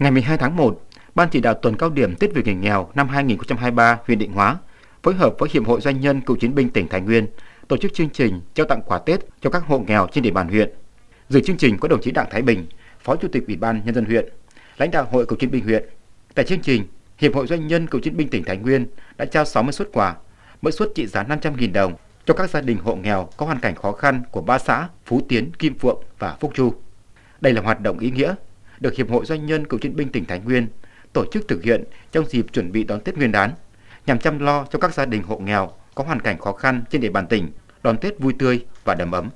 Ngày 12 tháng 1, Ban chỉ đạo tuần cao điểm tết vì người nghèo năm 2023 huyện Định Hóa phối hợp với Hiệp hội Doanh nhân Cựu chiến binh tỉnh Thái Nguyên tổ chức chương trình trao tặng quà Tết cho các hộ nghèo trên địa bàn huyện. Dự chương trình có đồng chí Đặng Thái Bình, Phó Chủ tịch Ủy ban Nhân dân huyện, lãnh đạo Hội Cựu chiến binh huyện. Tại chương trình, Hiệp hội Doanh nhân Cựu chiến binh tỉnh Thái Nguyên đã trao 60 suất quà, mỗi suất trị giá 500.000 đồng cho các gia đình hộ nghèo có hoàn cảnh khó khăn của ba xã Phú Tiến, Kim Phượng và Phúc Chu. Đây là hoạt động ý nghĩa được Hiệp hội Doanh nhân Cựu chiến binh tỉnh Thái Nguyên tổ chức thực hiện trong dịp chuẩn bị đón Tết Nguyên đán, nhằm chăm lo cho các gia đình hộ nghèo có hoàn cảnh khó khăn trên địa bàn tỉnh đón Tết vui tươi và đầm ấm.